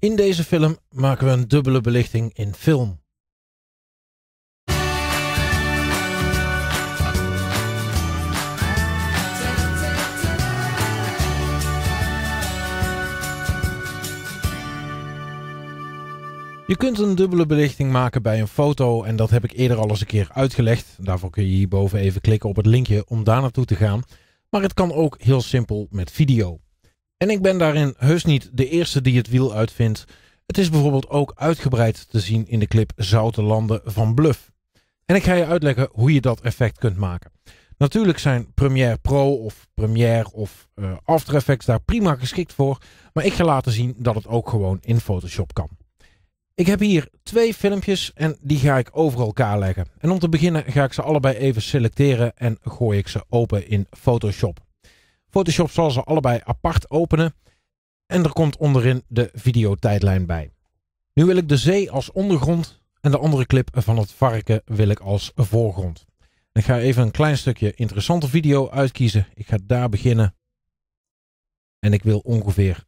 In deze film maken we een dubbele belichting in film. Je kunt een dubbele belichting maken bij een foto en dat heb ik eerder al eens een keer uitgelegd. Daarvoor kun je hierboven even klikken op het linkje om daar naartoe te gaan. Maar het kan ook heel simpel met video. En ik ben daarin heus niet de eerste die het wiel uitvindt. Het is bijvoorbeeld ook uitgebreid te zien in de clip Zoute Landen van Bluff. En ik ga je uitleggen hoe je dat effect kunt maken. Natuurlijk zijn Premiere Pro of Premiere of eh, After Effects daar prima geschikt voor. Maar ik ga laten zien dat het ook gewoon in Photoshop kan. Ik heb hier twee filmpjes en die ga ik over elkaar leggen. En om te beginnen ga ik ze allebei even selecteren en gooi ik ze open in Photoshop. Photoshop zal ze allebei apart openen en er komt onderin de videotijdlijn bij. Nu wil ik de zee als ondergrond en de andere clip van het varken wil ik als voorgrond. Ik ga even een klein stukje interessante video uitkiezen. Ik ga daar beginnen. En ik wil ongeveer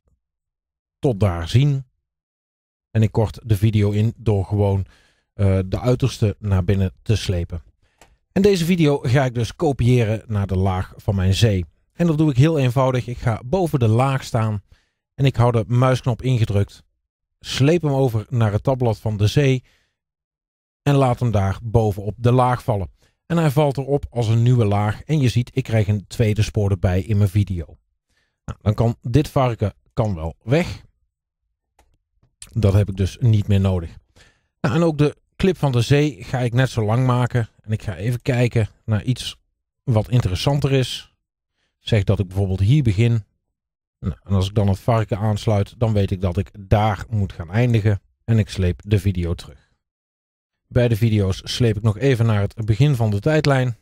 tot daar zien. En ik kort de video in door gewoon eh, de uiterste naar binnen te slepen. En deze video ga ik dus kopiëren naar de laag van mijn zee. En dat doe ik heel eenvoudig. Ik ga boven de laag staan en ik hou de muisknop ingedrukt. Sleep hem over naar het tabblad van de zee en laat hem daar bovenop de laag vallen. En hij valt erop als een nieuwe laag en je ziet ik krijg een tweede spoor erbij in mijn video. Nou, dan kan dit varken kan wel weg. Dat heb ik dus niet meer nodig. Nou, en ook de clip van de zee ga ik net zo lang maken. En ik ga even kijken naar iets wat interessanter is zeg dat ik bijvoorbeeld hier begin. Nou, en als ik dan het varken aansluit, dan weet ik dat ik daar moet gaan eindigen. En ik sleep de video terug. Bij de video's sleep ik nog even naar het begin van de tijdlijn.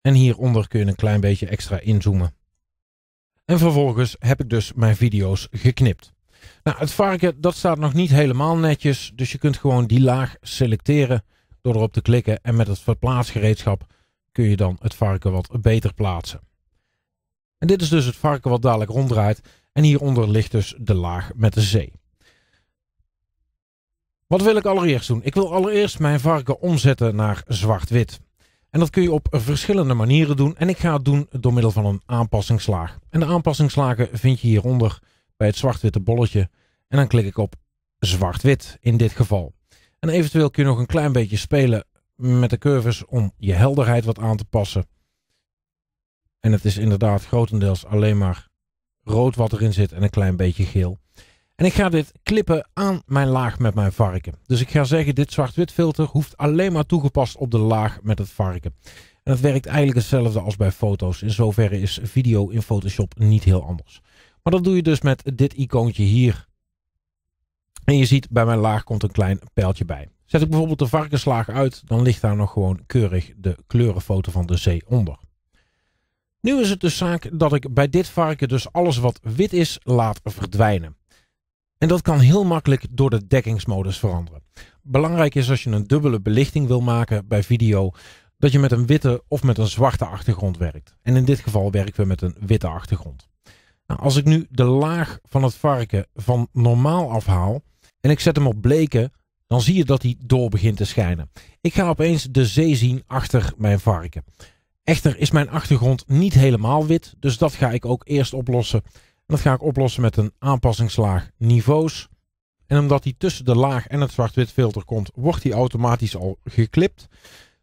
En hieronder kun je een klein beetje extra inzoomen. En vervolgens heb ik dus mijn video's geknipt. Nou, het varken dat staat nog niet helemaal netjes. Dus je kunt gewoon die laag selecteren door erop te klikken. En met het verplaatsgereedschap kun je dan het varken wat beter plaatsen. En dit is dus het varken wat dadelijk ronddraait. En hieronder ligt dus de laag met de zee. Wat wil ik allereerst doen? Ik wil allereerst mijn varken omzetten naar zwart-wit. En dat kun je op verschillende manieren doen. En ik ga het doen door middel van een aanpassingslaag. En de aanpassingslagen vind je hieronder bij het zwart-witte bolletje. En dan klik ik op zwart-wit in dit geval. En eventueel kun je nog een klein beetje spelen met de curves om je helderheid wat aan te passen. En het is inderdaad grotendeels alleen maar rood wat erin zit en een klein beetje geel. En ik ga dit klippen aan mijn laag met mijn varken. Dus ik ga zeggen, dit zwart-wit filter hoeft alleen maar toegepast op de laag met het varken. En het werkt eigenlijk hetzelfde als bij foto's. In zoverre is video in Photoshop niet heel anders. Maar dat doe je dus met dit icoontje hier. En je ziet, bij mijn laag komt een klein pijltje bij. Zet ik bijvoorbeeld de varkenslaag uit, dan ligt daar nog gewoon keurig de kleurenfoto van de zee onder. Nu is het dus zaak dat ik bij dit varken dus alles wat wit is laat verdwijnen. En dat kan heel makkelijk door de dekkingsmodus veranderen. Belangrijk is als je een dubbele belichting wil maken bij video, dat je met een witte of met een zwarte achtergrond werkt. En in dit geval werken we met een witte achtergrond. Nou, als ik nu de laag van het varken van normaal afhaal en ik zet hem op bleken, dan zie je dat hij door begint te schijnen. Ik ga opeens de zee zien achter mijn varken. Echter is mijn achtergrond niet helemaal wit, dus dat ga ik ook eerst oplossen. En dat ga ik oplossen met een aanpassingslaag niveaus. En omdat die tussen de laag en het zwart-wit filter komt, wordt die automatisch al geklipt.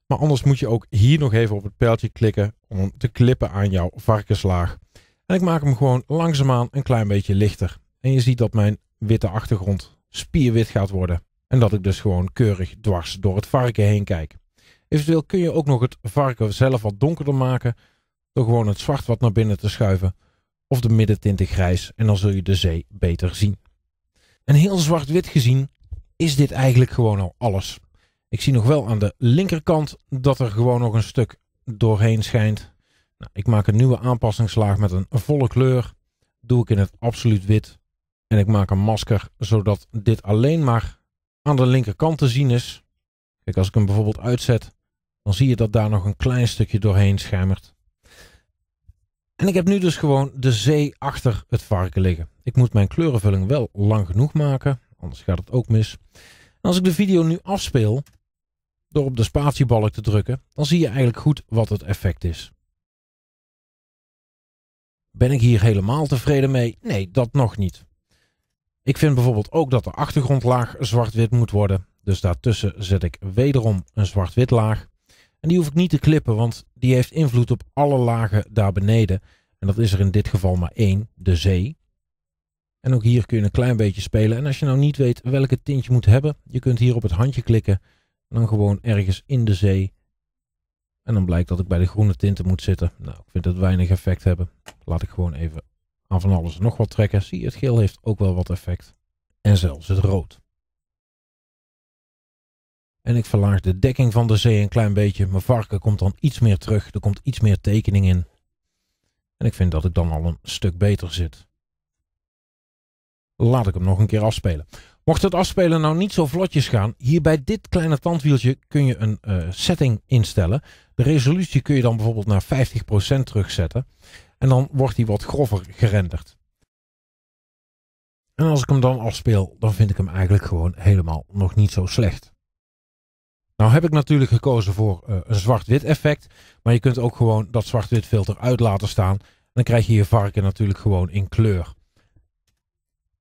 Maar anders moet je ook hier nog even op het pijltje klikken om te klippen aan jouw varkenslaag. En ik maak hem gewoon langzaamaan een klein beetje lichter. En je ziet dat mijn witte achtergrond spierwit gaat worden. En dat ik dus gewoon keurig dwars door het varken heen kijk. Eventueel kun je ook nog het varken zelf wat donkerder maken door gewoon het zwart wat naar binnen te schuiven of de middentinten grijs en dan zul je de zee beter zien. En heel zwart-wit gezien is dit eigenlijk gewoon al alles. Ik zie nog wel aan de linkerkant dat er gewoon nog een stuk doorheen schijnt. Nou, ik maak een nieuwe aanpassingslaag met een volle kleur. Doe ik in het absoluut wit. En ik maak een masker zodat dit alleen maar aan de linkerkant te zien is. Kijk, als ik hem bijvoorbeeld uitzet, dan zie je dat daar nog een klein stukje doorheen schuimert. En ik heb nu dus gewoon de zee achter het varken liggen. Ik moet mijn kleurenvulling wel lang genoeg maken, anders gaat het ook mis. En als ik de video nu afspeel, door op de spatiebalk te drukken, dan zie je eigenlijk goed wat het effect is. Ben ik hier helemaal tevreden mee? Nee, dat nog niet. Ik vind bijvoorbeeld ook dat de achtergrondlaag zwart-wit moet worden. Dus daartussen zet ik wederom een zwart-wit laag. En die hoef ik niet te klippen, want die heeft invloed op alle lagen daar beneden. En dat is er in dit geval maar één, de zee. En ook hier kun je een klein beetje spelen. En als je nou niet weet welke tint je moet hebben, je kunt hier op het handje klikken. En dan gewoon ergens in de zee. En dan blijkt dat ik bij de groene tinten moet zitten. Nou, ik vind dat weinig effect hebben. Laat ik gewoon even aan van alles nog wat trekken. Zie je, het geel heeft ook wel wat effect. En zelfs het rood. En ik verlaag de dekking van de zee een klein beetje. Mijn varken komt dan iets meer terug. Er komt iets meer tekening in. En ik vind dat ik dan al een stuk beter zit. Laat ik hem nog een keer afspelen. Mocht het afspelen nou niet zo vlotjes gaan, hier bij dit kleine tandwieltje kun je een eh, setting instellen. De resolutie kun je dan bijvoorbeeld naar 50% terugzetten. En dan wordt die wat grover gerenderd. En als ik hem dan afspeel, dan vind ik hem eigenlijk gewoon helemaal nog niet zo slecht. Nou heb ik natuurlijk gekozen voor eh, een zwart-wit effect. Maar je kunt ook gewoon dat zwart-wit filter uit laten staan. Dan krijg je je varken natuurlijk gewoon in kleur.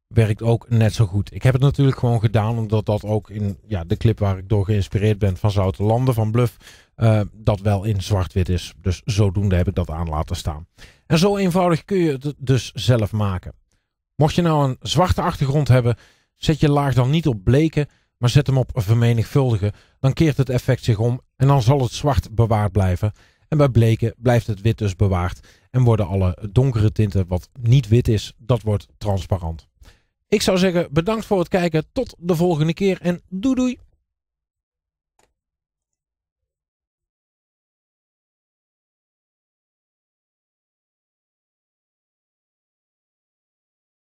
Werkt ook net zo goed. Ik heb het natuurlijk gewoon gedaan omdat dat ook in ja, de clip waar ik door geïnspireerd ben van Zoute Landen van Bluff. Eh, dat wel in zwart-wit is. Dus zodoende heb ik dat aan laten staan. En zo eenvoudig kun je het dus zelf maken. Mocht je nou een zwarte achtergrond hebben, zet je laag dan niet op bleken maar zet hem op vermenigvuldigen, dan keert het effect zich om en dan zal het zwart bewaard blijven. En bij bleken blijft het wit dus bewaard en worden alle donkere tinten wat niet wit is, dat wordt transparant. Ik zou zeggen bedankt voor het kijken, tot de volgende keer en doei doei!